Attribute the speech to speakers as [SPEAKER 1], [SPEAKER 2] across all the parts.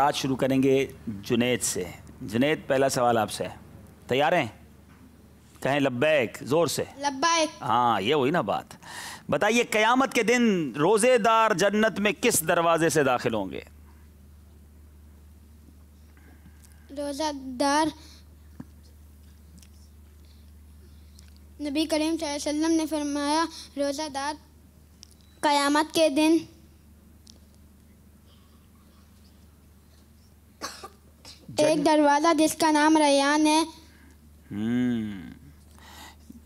[SPEAKER 1] आज शुरू करेंगे जुनेद से जुनेद पहला सवाल आपसे तैयार हैं कहें लब्बैक ज़ोर से लब्बैक हाँ ये हुई ना बात बताइए क़यामत के दिन रोज़ेदार जन्नत में किस दरवाजे से दाखिल होंगे
[SPEAKER 2] रोज़ेदार नबी करीम वसल्लम ने फरमाया रोज़ेदार क़यामत के दिन एक दरवाज़ा जिसका नाम रयान है हम्म।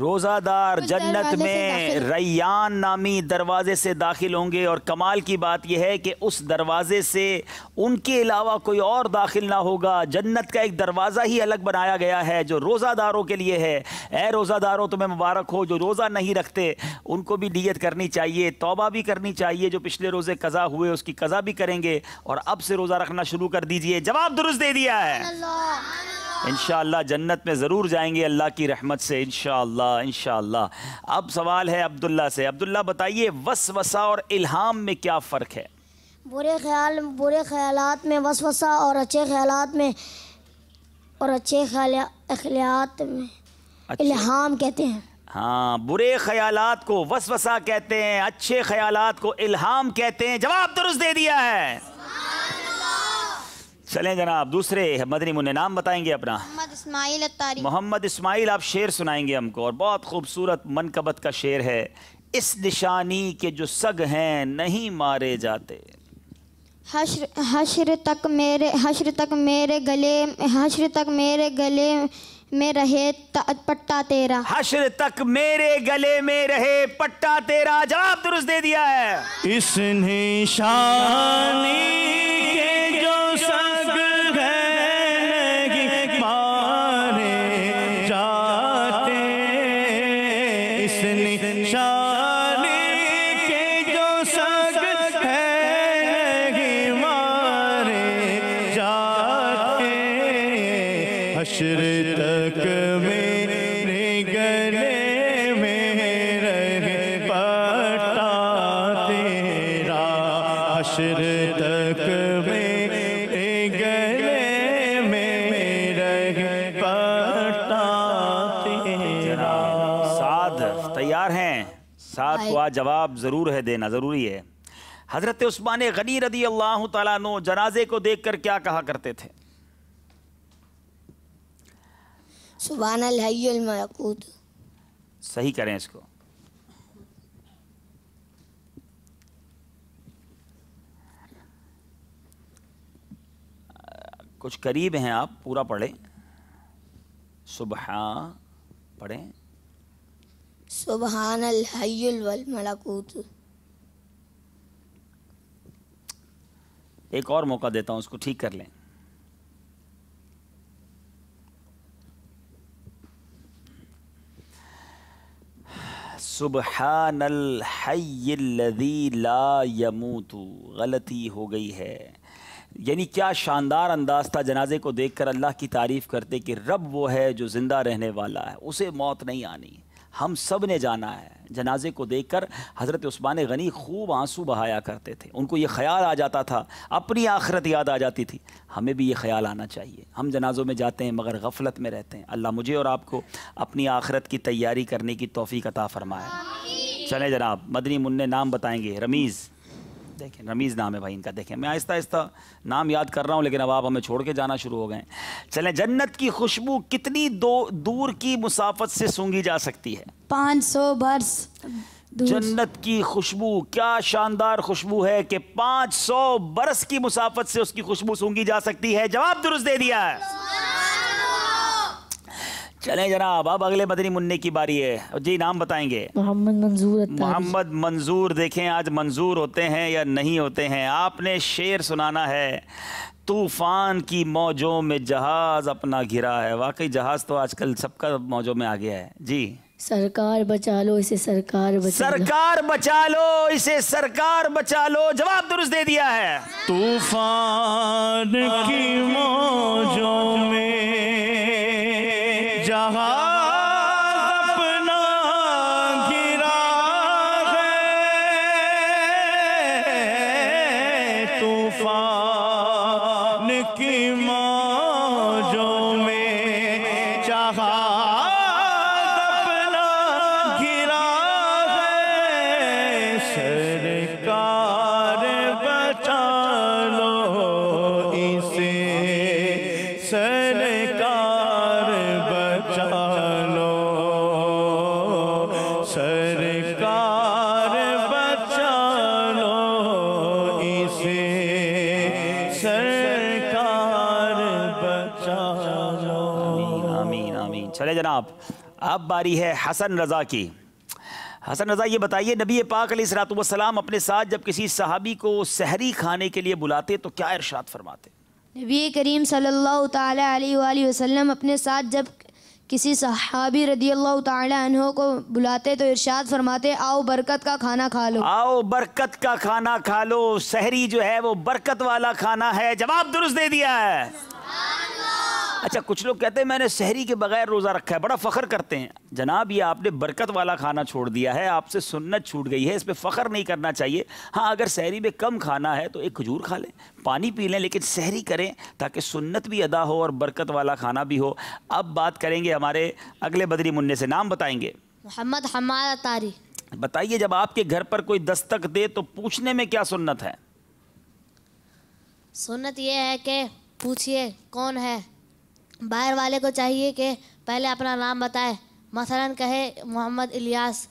[SPEAKER 1] रोज़ादार जन्नत में रैयान नामी दरवाजे से दाखिल होंगे और कमाल की बात यह है कि उस दरवाजे से उनके अलावा कोई और दाखिल ना होगा जन्नत का एक दरवाज़ा ही अलग बनाया गया है जो रोज़ादारों के लिए है ए रोज़ादारों तुम्हें मुबारक हो जो रोज़ा नहीं रखते उनको भी नीयत करनी चाहिए तोबा भी करनी चाहिए जो पिछले रोज़े कज़ा हुए उसकी कज़ा भी करेंगे और अब से रोज़ा रखना शुरू कर दीजिए जवाब दुरुस्त दे दिया
[SPEAKER 2] है
[SPEAKER 1] इन जन्नत में ज़रूर जाएंगे अल्लाह की रहमत से इनशा इन अब सवाल है अब्दुल्ला से अब्दुल्ला बताइए वस वसा और इल्हाम में क्या फ़र्क है
[SPEAKER 2] बुरे ख्याल बुरे ख्याल में वस वसा और अच्छे ख्याल में और अच्छे ख्यालात में अच्छे। इल्हाम कहते हैं
[SPEAKER 1] हाँ बुरे ख्याल को वस वसा कहते हैं अच्छे ख्याल को इल्हाम कहते हैं जवाब दुरुस्त दे दिया है चलें जनाब दूसरे मदनी मुन्ने नाम बताएंगे अपना मोहम्मद
[SPEAKER 2] इस्माइल अतारी
[SPEAKER 1] मोहम्मद इस्माइल आप शेर सुनाएंगे हमको और बहुत खूबसूरत मनकबत का शेर है इस निशानी के जो सग हैं नहीं मारे जाते
[SPEAKER 2] हश्र हश्र तक मेरे हश्र तक मेरे गले हश्र तक मेरे गले में रहे पट्टा तेरा हश्र तक मेरे गले में रहे पट्टा तेरा जवाब दुरुस्त दे दिया है इस निशानी
[SPEAKER 1] जवाब ज़रूर है देना ज़रूरी है हज़रत उस्मान गनी रदी अल्लाह तु जनाजे को देख कर क्या कहा करते थे सही करें इसको कुछ करीब हैं आप पूरा पढ़ें सुबह पढ़ें
[SPEAKER 2] सुबहानल हयुल वल
[SPEAKER 1] एक और मौका देता हूँ उसको ठीक कर लें सुबहानल हयी ला यमूतु गलती हो गई है यानी क्या शानदार अंदाज था जनाजे को देखकर अल्लाह की तारीफ़ करते कि रब वो है जो ज़िंदा रहने वाला है उसे मौत नहीं आनी हम सब ने जाना है जनाजे को देखकर हज़रत उस्मान गनी खूब आंसू बहाया करते थे उनको ये ख्याल आ जाता था अपनी आखरत याद आ जाती थी हमें भी ये ख्याल आना चाहिए हम जनाज़ों में जाते हैं मगर गफलत में रहते हैं अल्लाह मुझे और आपको अपनी आखरत की तैयारी करने की तोफ़ी कता फ़रमाए चलें जनाब मदनी मुन्ने नाम बताएंगे रमीज़ देखें रमीज़ नाम है भाई इनका देखें मैं आहिस्ता आहिस्ता नाम याद कर रहा हूँ लेकिन अब आप हमें छोड़ के जाना शुरू हो गए चलें जन्नत की खुशबू कितनी दो दूर की मुसाफत से सूंघी जा सकती है पाँच सौ बर्स जन्नत की खुशबू क्या शानदार खुशबू है कि पाँच सौ बरस की मुसाफत से उसकी खुशबू सूंघी जा सकती है जवाब दुरुस्त दे दिया है चले जनाब अब अगले बदनी मुन्ने की बारी है जी नाम बताएंगे
[SPEAKER 2] मोहम्मद मंजूर मोहम्मद
[SPEAKER 1] मंजूर देखें आज मंजूर होते हैं या नहीं होते हैं आपने शेर सुनाना है तूफान की मौजों में जहाज अपना घिरा है वाकई जहाज तो आजकल सबका मौजों में आ गया है जी
[SPEAKER 2] सरकार बचा लो इसे सरकार बचा सरकार बचा लो इसे सरकार बचा लो जवाब दुरुस्त दे दिया है तूफान की मौजों में が
[SPEAKER 1] चले जनाब अब बारी है हसन रज़ा की हसन रज़ा ये बताइए नबी पाक सलाम अपने साथ जब किसी सहाबी को सहरी खाने के लिए बुलाते तो क्या इरशाद फरमाते
[SPEAKER 2] नबी करीम सल्लल्लाहु सल्ला वसल्लम अपने साथ जब किसी सहाबी रदी अल्लाह तहों को बुलाते तो इरशाद फरमाते आओ बरकत का खाना खा लो आओ
[SPEAKER 1] बरकत का खाना खा लो सहरी जो है वो बरकत वाला खाना है जवाब दुरुस्त दे दिया है अच्छा कुछ लोग कहते हैं मैंने शहरी के बगैर रोज़ा रखा है बड़ा फ़ख्र करते हैं जनाब ये आपने बरकत वाला खाना छोड़ दिया है आपसे सुन्नत छूट गई है इस पर फ़ख्र नहीं करना चाहिए हाँ अगर शहरी में कम खाना है तो एक खजूर खा लें पानी पी लें लेकिन शहरी करें ताकि सुन्नत भी अदा हो और बरकत वाला खाना भी हो अब बात करेंगे हमारे अगले बदरी मुन्ने से नाम बताएंगे
[SPEAKER 2] मोहम्मद हमारा तारी
[SPEAKER 1] बताइए जब आपके घर पर कोई दस्तक दे तो पूछने में क्या सुन्नत है
[SPEAKER 2] सुन्नत यह है कि पूछिए कौन है बाहर वाले को चाहिए कि पहले अपना नाम बताए मसलन कहे मोहम्मद इलियास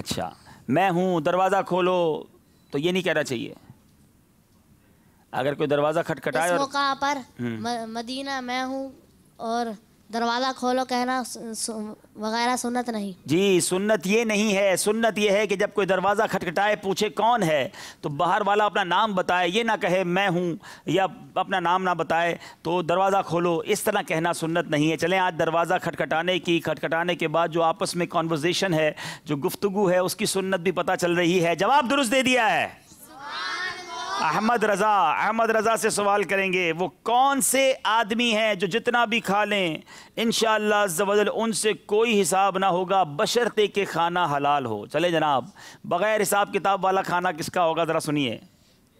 [SPEAKER 1] अच्छा मैं हूँ दरवाज़ा खोलो तो ये नहीं कहना चाहिए अगर कोई दरवाज़ा खटखटाए और... मौका
[SPEAKER 2] पर हम्म। मदीना मैं हूँ और दरवाज़ा खोलो कहना वगैरह सुन्नत नहीं
[SPEAKER 1] जी सुन्नत ये नहीं है सुन्नत ये है कि जब कोई दरवाज़ा खटखटाए पूछे कौन है तो बाहर वाला अपना नाम बताए ये ना कहे मैं हूँ या अपना नाम ना बताए तो दरवाज़ा खोलो इस तरह कहना सुन्नत नहीं है चलें आज दरवाज़ा खटखटाने की खटखटाने के बाद जो आपस में कॉन्वर्जेशन है जो गुफ्तु है उसकी सुन्नत भी पता चल रही है जवाब दुरुस्त दे दिया है अहमद रज़ा अहमद रज़ा से सवाल करेंगे वो कौन से आदमी हैं जो जितना भी खा लें इन शजल उनसे कोई हिसाब ना होगा बशर्ते के खाना हलाल हो चले जनाब बग़ैर हिसाब किताब वाला खाना किसका होगा ज़रा सुनिए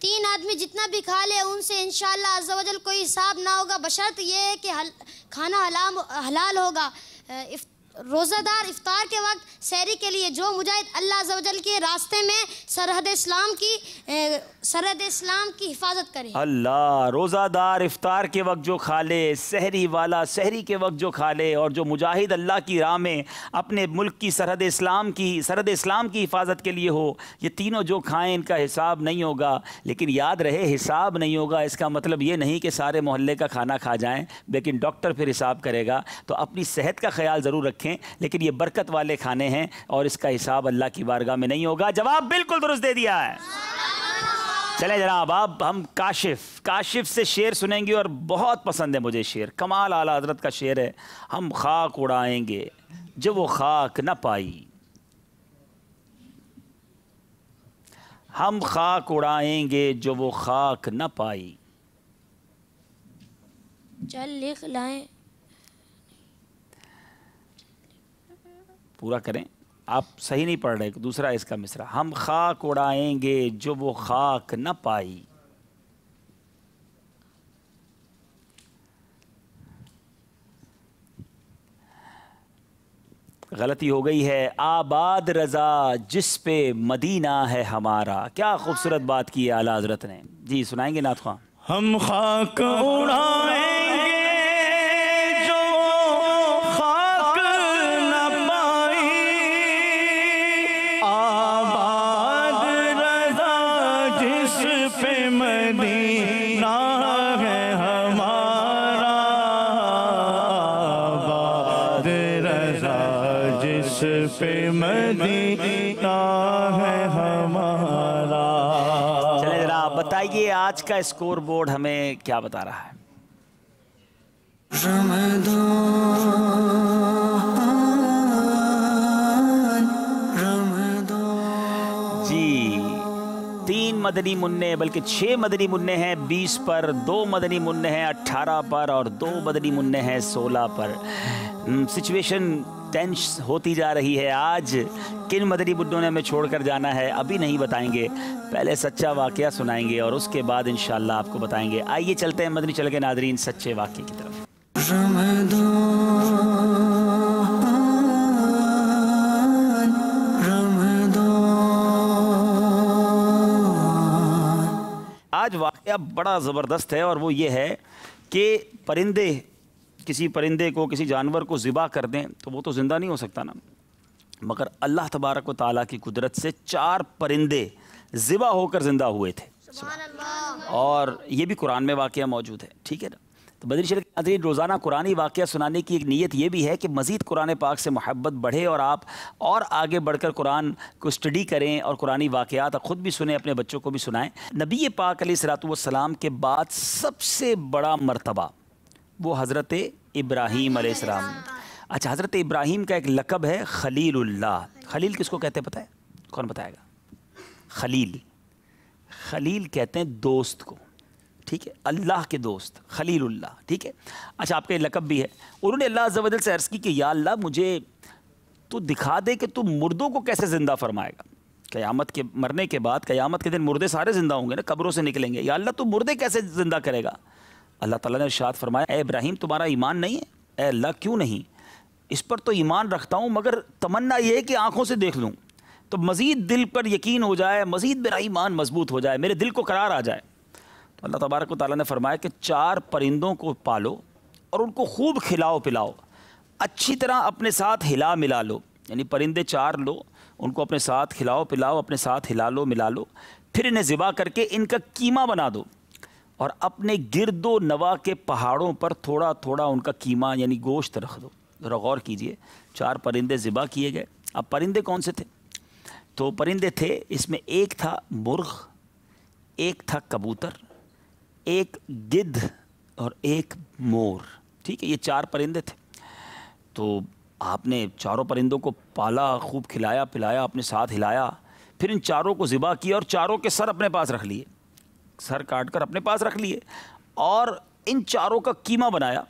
[SPEAKER 2] तीन आदमी जितना भी खा ले उनसे इन शजल कोई हिसाब ना होगा बशर्त ये है कि हल, खाना हलाम हलाल होगा रोज़ादार इफ्तार के वक्त शहरी के लिए जो मुजाहिद अल्लाह वजल के रास्ते में सरहद इस्लाम की सरहद इस्लाम की हिफाजत करे
[SPEAKER 1] अल्लाह रोज़ादार इफ्तार के वक्त जो खा ले शहरी वाला शहरी के वक्त जो खा ले और जो मुजाहिद अल्लाह की राह में अपने मुल्क की सरहद इस्लाम की सरहद इस्लाम की हिफाजत के लिए हो ये तीनों जो खाएँ इनका हिसाब नहीं होगा लेकिन याद रहे हिसाब नहीं होगा इसका मतलब ये नहीं कि सारे मोहल्ले का खाना खा जाएँ लेकिन डॉक्टर फिर हिसाब करेगा तो अपनी सेहत का ख्याल ज़रूर रखें रखें लेकिन ये बरकत वाले खाने हैं और इसका हिसाब अल्लाह की बारगाह में नहीं होगा जवाब बिल्कुल दुरुस्त दे दिया है चले जनाब अब हम काशिफ काशिफ से शेर सुनेंगे और बहुत पसंद है मुझे शेर कमाल आला हजरत का शेर है हम खाक उड़ाएंगे जो वो खाक न पाई हम खाक उड़ाएंगे जो वो खाक न पाई
[SPEAKER 2] चल लिख लाएं
[SPEAKER 1] पूरा करें आप सही नहीं पढ़ रहे दूसरा इसका मिसरा हम खाक उड़ाएंगे जो वो खाक न पाई गलती हो गई है आबाद रज़ा जिस पे मदीना है हमारा क्या खूबसूरत बात की है आला हजरत ने जी सुनाएंगे नाथ खां हम
[SPEAKER 2] खाक उड़ाए है हमारा जिस पे है
[SPEAKER 1] हमारा चले जरा आप बताइए आज का स्कोर बोर्ड हमें क्या बता रहा है रमदान मदनी मुन्ने बल्कि छः मदनी मुन्ने हैं बीस पर दो मदनी मुन्ने हैं अट्ठारह पर और दो मदनी मुन्ने हैं सोलह पर हम्म, सिचुएशन टेंस होती जा रही है आज किन मदनी मुन्नों ने हमें छोड़कर जाना है अभी नहीं बताएंगे पहले सच्चा वाक्य सुनाएंगे और उसके बाद इन आपको बताएंगे आइए चलते हैं मदनी चल के नादरीन सच्चे वाक्य की तरफ आज वाक़ बड़ा ज़बरदस्त है और वो ये है कि परिंदे किसी परिंदे को किसी जानवर को ज़िबा कर दें तो वो तो ज़िंदा नहीं हो सकता ना मगर अल्लाह तबारक व ताली की कुदरत से चार परिंदे ज़िबा होकर ज़िंदा हुए थे और ये भी कुरान में वाक़ मौजूद है ठीक है ना तो बदरी शरीफ नाजरीन रोज़ाना कुरानी वाक़ सुनाने की एक नीयत ये भी है कि मज़ीद कुरान पाक से मोहब्बत बढ़े और आप और आगे बढ़कर कुरान को स्टडी करें और कुरानी वाक़ात ख़ुद भी सुने अपने बच्चों को भी सुनाएं नबी पाक सलातम के बाद सबसे बड़ा मरतबा वो हज़रत इब्राहीम सलाम अच्छा हज़रत इब्राहीम का एक लकब है खलील्ला खलील किसको कहते हैं पता है कौन बताएगा खलील खलील कहते हैं दोस्त को ठीक है अल्लाह के दोस्त अल्लाह ठीक है अच्छा आपका लकब भी है उन्होंने अल्लाह वजल से अर्ज़ की कि या अल्लाह मुझे तो दिखा दे कि तू मुर्दों को कैसे ज़िंदा फरमाएगा क़यामत के मरने के बाद क़यामत के दिन मुर्दे सारे ज़िंदा होंगे ना कब्रों से निकलेंगे या अल्लाह तू मुर्दे कैसे ज़िंदा करेगा अल्लाह ताला ने इर्शाद फरमाया इब्राहिम तुम्हारा ईमान नहीं है ऐ अल्लाह क्यों नहीं इस पर तो ईमान रखता हूँ मगर तमन्ना ये है कि आँखों से देख लूँ तो मज़ीद दिल पर यकीन हो जाए मज़ीद मेरा ईमान मजबूत हो जाए मेरे दिल को करार आ जाए अल्लाह तबारक ताली ने फरमाया कि चार परिंदों को पालो और उनको खूब खिलाओ पिलाओ अच्छी तरह अपने साथ हिला मिला लो यानी परिंदे चार लो उनको अपने साथ खिलाओ पिलाओ अपने साथ हिला लो मिला लो फिर इन्हें ज़िबा करके इनका कीमा बना दो और अपने गिरदो नवा के पहाड़ों पर थोड़ा थोड़ा उनका कीमा यानी गोश्त रख दो ज़रा गौर कीजिए चार परिंदे ज़िबा किए गए अब परिंदे कौन से थे तो परिंदे थे इसमें एक था मुर्ग एक था कबूतर एक गिद्ध और एक मोर ठीक है ये चार परिंदे थे तो आपने चारों परिंदों को पाला खूब खिलाया पिलाया अपने साथ हिलाया फिर इन चारों को ज़िबा किया और चारों के सर अपने पास रख लिए सर काट कर अपने पास रख लिए और इन चारों का कीमा बनाया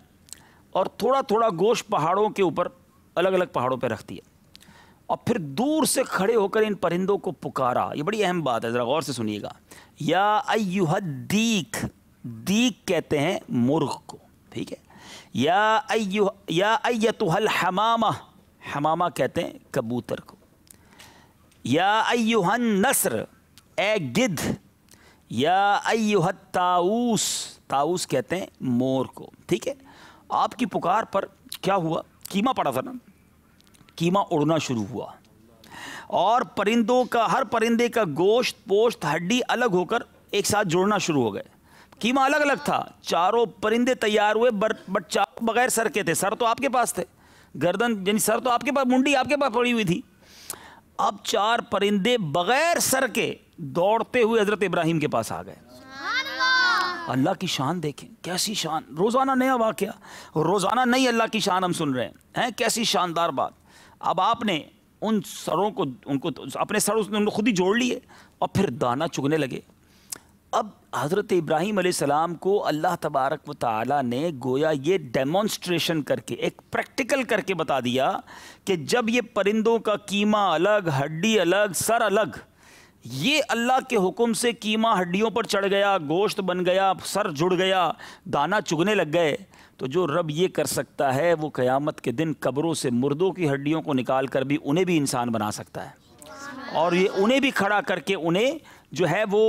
[SPEAKER 1] और थोड़ा थोड़ा गोश पहाड़ों के ऊपर अलग अलग पहाड़ों पर रख दिया और फिर दूर से खड़े होकर इन परिंदों को पुकारा ये बड़ी अहम बात है ज़रा गौर से सुनिएगा या अयुहदीक दीक कहते हैं मुर्ख को ठीक है या अयु या अयतुहल हमामा हमामा कहते हैं कबूतर को या अयुहन नसर ए गिद्ध या अयुह ताऊस ताऊस कहते हैं मोर को ठीक है आपकी पुकार पर क्या हुआ कीमा पड़ा था ना कीमा उड़ना शुरू हुआ और परिंदों का हर परिंदे का गोश्त पोश्त हड्डी अलग होकर एक साथ जुड़ना शुरू हो गए कीमा अलग अलग था चारों परिंदे तैयार हुए बट चारों बगैर सर के थे सर तो आपके पास थे गर्दन यानी सर तो आपके पास मुंडी आपके पास पड़ी हुई थी अब चार परिंदे बगैर सर के दौड़ते हुए हजरत इब्राहिम के पास आ गए अल्लाह की शान देखें कैसी शान रोज़ाना नया वाक्य रोज़ाना नई अल्लाह की शान हम सुन रहे हैं हैं कैसी शानदार बात अब आपने उन सरों को उनको अपने सर उसने उनको खुद ही जोड़ लिए और फिर दाना चुगने लगे अब हज़रत इब्राहिम सलाम को अल्लाह तबारक व ताली ने गोया ये डेमोन्स्ट्रेशन करके एक प्रैक्टिकल करके बता दिया कि जब ये परिंदों का कीमा अलग हड्डी अलग सर अलग ये अल्लाह के हुक्म से कीमा हड्डियों पर चढ़ गया गोश्त बन गया सर जुड़ गया दाना चुगने लग गए तो जो रब ये कर सकता है वो क़यामत के दिन कब्रों से मुर्दों की हड्डियों को निकाल कर भी उन्हें भी इंसान बना सकता है और ये उन्हें भी खड़ा करके उन्हें जो है वो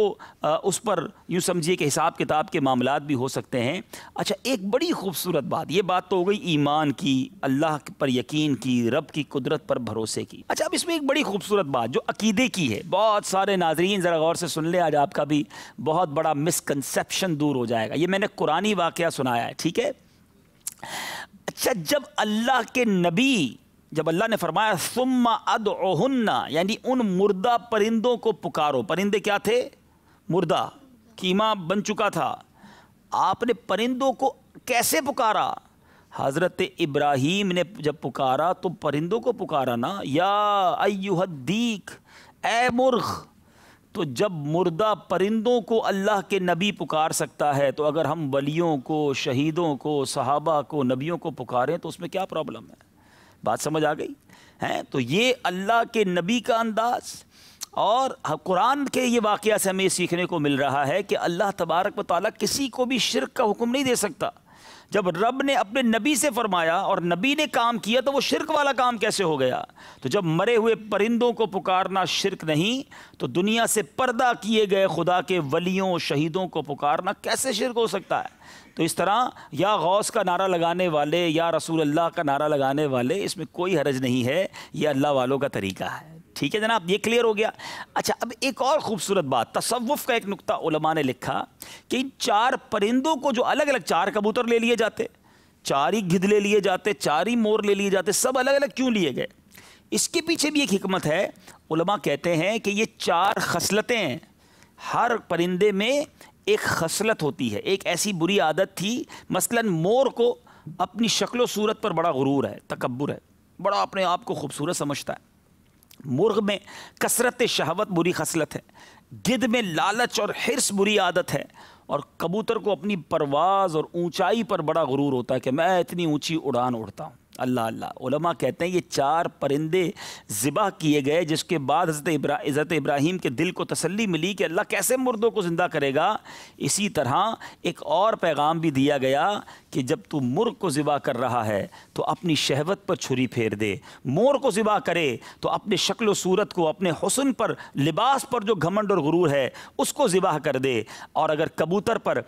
[SPEAKER 1] उस पर यूँ समझिए कि हिसाब किताब के मामला भी हो सकते हैं अच्छा एक बड़ी खूबसूरत बात ये बात तो हो गई ईमान की अल्लाह पर यकीन की रब की कुदरत पर भरोसे की अच्छा अब इसमें एक बड़ी खूबसूरत बात जो अकीदे की है बहुत सारे नाजरीन ज़रा गौर से सुन लें आज आपका भी बहुत बड़ा मिसकनसप्शन दूर हो जाएगा ये मैंने कुरानी वाक़ सुनाया है ठीक है अच्छा जब अल्लाह के नबी जब अल्लाह ने फरमाया सुम्मा अदना यानी उन मुर्दा परिंदों को पुकारो परिंदे क्या थे मुर्दा कीमा बन चुका था आपने परिंदों को कैसे पुकारा हज़रत इब्राहिम ने जब पुकारा तो परिंदों को पुकारा ना या अयुहदीक ए मुर्ख तो जब मुर्दा परिंदों को अल्लाह के नबी पुकार सकता है तो अगर हम वलियों को शहीदों को सहाबा को नबियों को पुकारें तो उसमें क्या प्रॉब्लम है बात समझ आ गई हैं तो ये अल्लाह के नबी का अंदाज और कुरान के ये वाक़ से हमें सीखने को मिल रहा है कि अल्लाह तबारक वाली किसी को भी शिरक का हुक्म नहीं दे सकता जब रब ने अपने नबी से फरमाया और नबी ने काम किया तो वो शिरक वाला काम कैसे हो गया तो जब मरे हुए परिंदों को पुकारना शिरक नहीं तो दुनिया से पर्दा किए गए खुदा के वलियों शहीदों को पुकारना कैसे शिरक हो सकता है तो इस तरह या गौस का नारा लगाने वाले या रसूल अल्लाह का नारा लगाने वाले इसमें कोई हरज नहीं है यह अल्लाह वालों का तरीका है ठीक है जनाब ये क्लियर हो गया अच्छा अब एक और खूबसूरत बात तसवुफ़ का एक नुकता उलमा ने लिखा कि इन चार परिंदों को जो अलग अलग चार कबूतर ले लिए जाते चार ही ले लिए जाते चार ही मोर ले लिए जाते सब अलग अलग क्यों लिए गए इसके पीछे भी एक हमत है उलमा कहते हैं कि ये चार खसलतें हैं हर परिंदे में एक खसलत होती है एक ऐसी बुरी आदत थी मसलन मोर को अपनी शक्ल सूरत पर बड़ा गुरूर है तकबर है बड़ा अपने आप को खूबसूरत समझता है मुर्ग में कसरत शहावत बुरी खसलत है गिद में लालच और हिरस बुरी आदत है और कबूतर को अपनी परवाज़ और ऊंचाई पर बड़ा गुरूर होता है कि मैं इतनी ऊंची उड़ान उड़ता हूँ अल्लाह अल्लाह उलमा कहते हैं ये चार परिंदे ज़िबा किए गए जिसके बाद हज़रत इब्रा हज़रत इब्राहीम के दिल को तसल्ली मिली कि अल्लाह कैसे मुर्दों को ज़िंदा करेगा इसी तरह एक और पैगाम भी दिया गया कि जब तू मुर्ग को ज़िबा कर रहा है तो अपनी शहवत पर छुरी फेर दे मोर को ज़िबा करे तो अपने शक्ल सूरत को अपने हसन पर लिबास पर जो घमंड और गुरूर है उसको ज़िबा कर दे और अगर कबूतर पर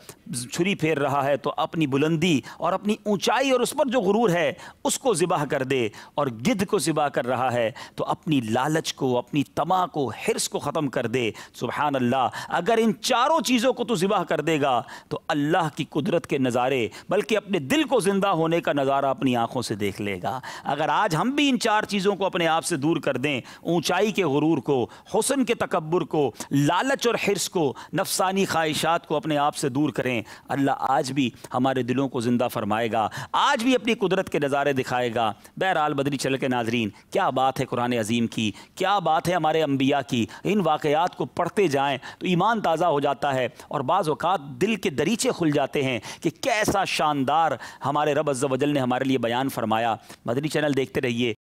[SPEAKER 1] छुरी फेर रहा है तो अपनी बुलंदी और अपनी ऊँचाई और उस पर जो गुरूर है उस उसको ज़िबा कर दे और गिद्ध को ज़िबा कर रहा है तो अपनी लालच को अपनी तमा को हिरस को ख़त्म कर दे सुबहान अल्लाह अगर इन चारों चीज़ों को तो ज़िबा कर देगा तो अल्लाह की कुदरत के नज़ारे बल्कि अपने दिल को ज़िंदा होने का नज़ारा अपनी आँखों से देख लेगा अगर आज हम भी इन चार चीज़ों को अपने आप से दूर कर दें ऊँचाई के गुरूर को हुसन के तकबर को लालच और हिरस को नफसानी ख्वाहिशात को अपने आप से दूर करें अल्लाह आज भी हमारे दिलों को ज़िंदा फरमाएगा आज भी अपनी कुदरत के नज़ारे दिखा दिखाएगा बहरहाल बदरी चल के नाजरीन क्या बात है कुरान अजीम की क्या बात है हमारे अम्बिया की इन वाक़ात को पढ़ते जाएँ तो ईमान ताज़ा हो जाता है और बाज़ अवत दिल के दरीचे खुल जाते हैं कि कैसा शानदार हमारे रब वजल ने हमारे लिए बयान फरमाया मदनी चैनल देखते रहिए